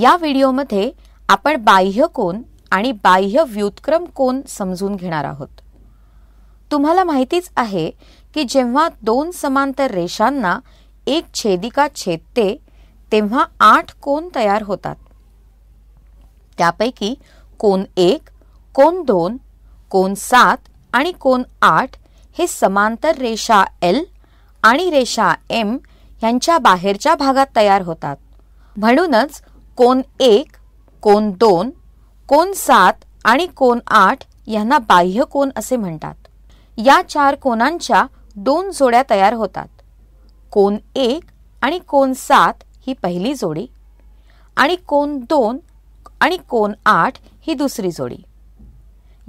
या व्हिडिओमध्ये आपण बाह्य कोन आणि बाह्य व्युत्क्रम कोन समजून घेणार आहोत तुम्हाला माहितीच आहे की जेव्हा दोन समांतर रेषांना एक छेदिका छेदते तेव्हा आठ कोन तयार होतात त्यापैकी कोन एक कोन दोन कोन सात आणि कोन आठ हे समांतर रेषा एल आणि रेषा एम यांच्या बाहेरच्या भागात तयार होतात म्हणूनच कोण एक कोण दोन कोण सात आणि कोण आठ यांना बाह्य कोण असे म्हणतात या चार कोणांच्या दोन जोड्या तयार होतात कोण एक आणि कोण सात ही पहिली जोडी आणि कोण दोन आणि कोण आठ ही दुसरी जोडी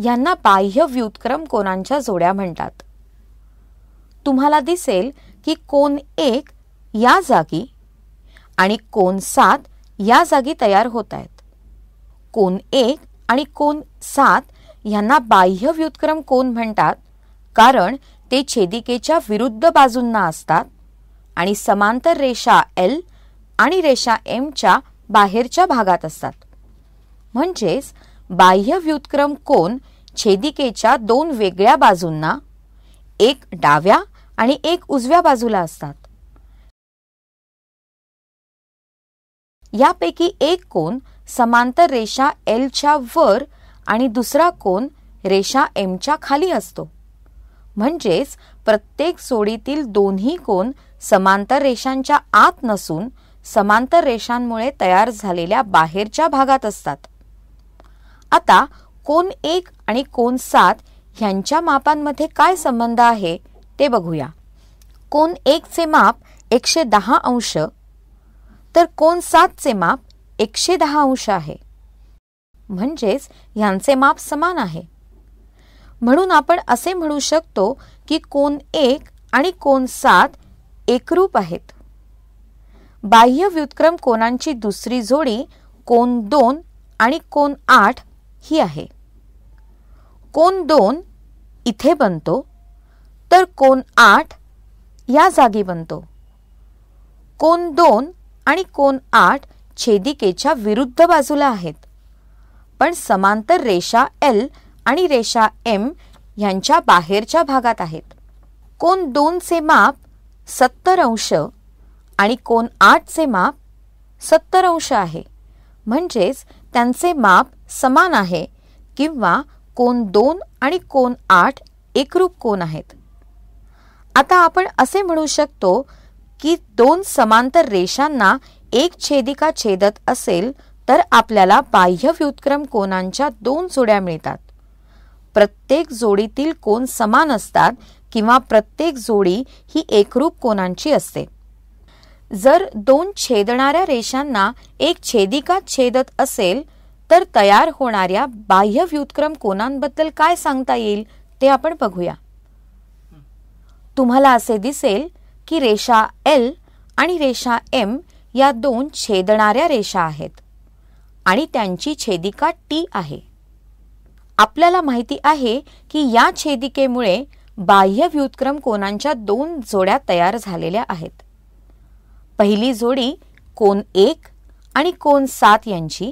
यांना बाह्य व्युत्क्रम कोणांच्या जोड्या म्हणतात तुम्हाला दिसेल की कोण एक या जागी आणि कोण सात या जागी तयार होत आहेत कोण एक आणि कोण सात यांना बाह्य व्युत्क्रम कोण म्हणतात कारण ते छेदिकेच्या विरुद्ध बाजूंना असतात आणि समांतर रेषा एल आणि रेषा एमच्या बाहेरच्या भागात असतात म्हणजेच बाह्य व्युत्क्रम कोण छेदिकेच्या दोन वेगळ्या बाजूंना एक डाव्या आणि एक उजव्या बाजूला असतात यापैकी एक कोन समांतर रेषा एलच्या वर आणि दुसरा कोन रेषा एमच्या खाली असतो म्हणजेच प्रत्येक सोडीतील दोन्ही कोन समांतर रेषांच्या आत नसून समांतर रेषांमुळे तयार झालेल्या बाहेरच्या भागात असतात आता कोन एक आणि कोन सात ह्यांच्या मापांमध्ये काय संबंध आहे ते बघूया कोन एकचे माप एकशे दहा अंश तर कोन सातचे माप एकशे दहा अंश आहे म्हणजेच ह्यांचे माप समान आहे म्हणून आपण असे म्हणू शकतो की कोन एक आणि कोन सात एकरूप आहेत बाह्य व्युत्क्रम कोणांची दुसरी जोडी कोन दोन आणि कोन आठ ही आहे कोन दोन इथे बनतो तर कोन आठ या जागी बनतो कोन दोन आणि कोन आठ छेदिकेच्या विरुद्ध बाजूला आहेत पण समांतर रेषा एल आणि रेषा एम यांच्या बाहेरच्या भागात आहेत कोन दोनचे माप सत्तर अंश आणि कोन आठचे माप सत्तर अंश आहे म्हणजेच त्यांचे माप समान आहे किंवा कोन दोन आणि कोन आठ एकरूप कोन आहेत आता आपण असे म्हणू शकतो की दोन समांतर रेषांना एक छेदिका छेदत असेल तर आपल्याला बाह्य व्युत्क्रम कोनांच्या दोन जोड्या मिळतात प्रत्येक जोडीतील कोण समान असतात किंवा प्रत्येक जोडी ही एकरूप कोनांची असते जर दोन छेदणाऱ्या रेषांना एक छेदिका छेदत असेल तर तयार होणाऱ्या बाह्य व्युत्क्रम कोनांबद्दल काय सांगता येईल ते आपण बघूया तुम्हाला असे दिसेल की रेषा एल आणि रेषा एम या दोन छेदणाऱ्या रेषा आहेत आणि त्यांची छेदिका टी आहे आपल्याला माहिती आहे की या छेदिकेमुळे बाह्य व्युत्क्रम कोनांच्या दोन जोड्या तयार झालेल्या आहेत पहिली जोडी कोन एक आणि कोन सात यांची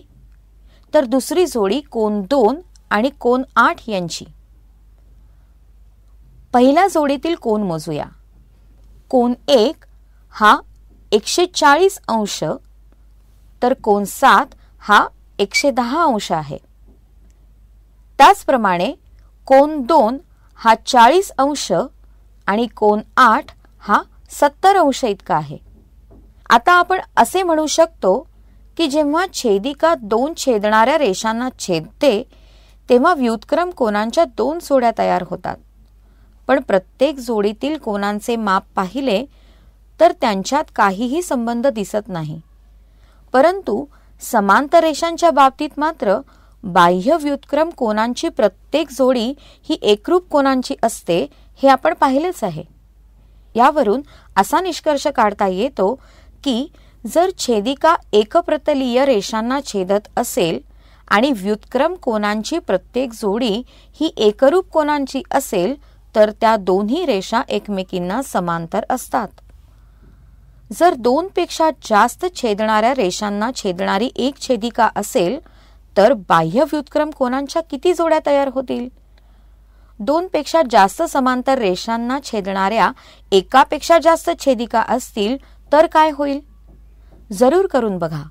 तर दुसरी जोडी कोन दोन आणि कोन आठ यांची पहिल्या जोडीतील कोन मोजूया कोन एक हा एकशे चाळीस अंश तर कोन सात हा एकशे दहा अंश आहे त्याचप्रमाणे कोन दोन हा चाळीस अंश आणि कोन आठ हा सत्तर अंश इतका आहे आता आपण असे म्हणू शकतो की जेव्हा छेदिका दोन छेदणाऱ्या रेषांना छेदते तेव्हा व्युत्क्रम कोणांच्या दोन सोड्या तयार होतात पण प्रत्येक जोडीतील कोणांचे माप पाहिले तर त्यांच्यात काहीही संबंध दिसत नाही परंतु समांतर रेषांच्या बाबतीत मात्र बाह्य व्युत्क्रम कोणांची प्रत्येक जोडी ही एकरूप कोणांची असते हे आपण पाहिलेच आहे यावरून असा निष्कर्ष काढता येतो की जर छेदिका एकप्रतलीय रेषांना छेदत असेल आणि व्युत्क्रम कोणांची प्रत्येक जोडी ही एकरूप कोणांची असेल तर त्या दोन्ही रेषा एकमेकींना समांतर असतात जर दोन पेक्षा जास्त छेदणाऱ्या रेषांना छेदणारी एक छेदिका असेल तर बाह्य व्युत्क्रम कोणाच्या किती जोड्या तयार होतील दोन पेक्षा जास्त समांतर रेषांना छेदणाऱ्या एकापेक्षा जास्त छेदिका असतील तर काय होईल जरूर करून बघा